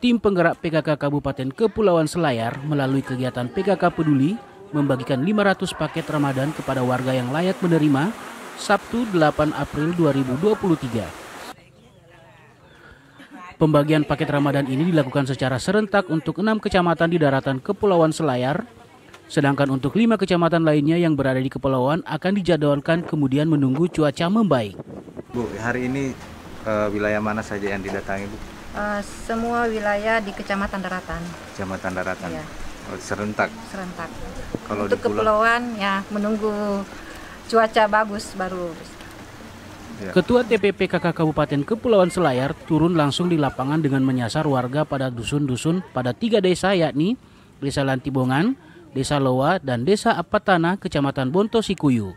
tim penggerak PKK Kabupaten Kepulauan Selayar melalui kegiatan PKK Peduli membagikan 500 paket Ramadan kepada warga yang layak menerima Sabtu 8 April 2023. Pembagian paket Ramadan ini dilakukan secara serentak untuk enam kecamatan di daratan Kepulauan Selayar, sedangkan untuk lima kecamatan lainnya yang berada di kepulauan akan dijadwalkan kemudian menunggu cuaca membaik. Bu, hari ini uh, wilayah mana saja yang didatangi, Bu? Eh, semua wilayah di Kecamatan Daratan. Kecamatan Daratan. Ya. Oh, serentak. Serentak. Kalau Untuk di kepulauan ya menunggu cuaca bagus baru. Ya. Ketua TPP KK Kabupaten Kepulauan Selayar turun langsung di lapangan dengan menyasar warga pada dusun-dusun pada tiga desa yakni Desa Lantibongan, Desa Loa, dan Desa Apatana, Kecamatan Bonto Sikuyu.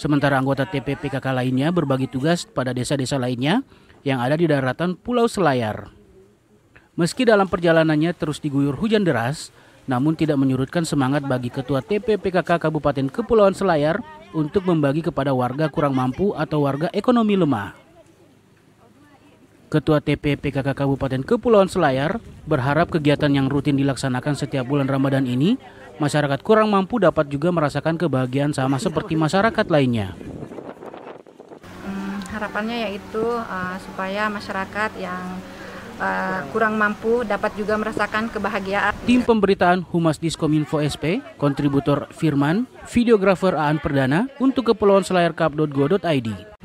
Sementara anggota TPPKK lainnya berbagi tugas pada desa-desa lainnya yang ada di daratan Pulau Selayar. Meski dalam perjalanannya terus diguyur hujan deras, namun tidak menyurutkan semangat bagi Ketua TPPKK Kabupaten Kepulauan Selayar untuk membagi kepada warga kurang mampu atau warga ekonomi lemah. Ketua TPPKK Kabupaten Kepulauan Selayar berharap kegiatan yang rutin dilaksanakan setiap bulan Ramadan ini, masyarakat kurang mampu dapat juga merasakan kebahagiaan sama seperti masyarakat lainnya harapannya yaitu uh, supaya masyarakat yang uh, kurang mampu dapat juga merasakan kebahagiaan. Tim pemberitaan Humas Diskominfo SP, kontributor Firman, videografer Aan Perdana untuk kepulauan selayarkap.go.id.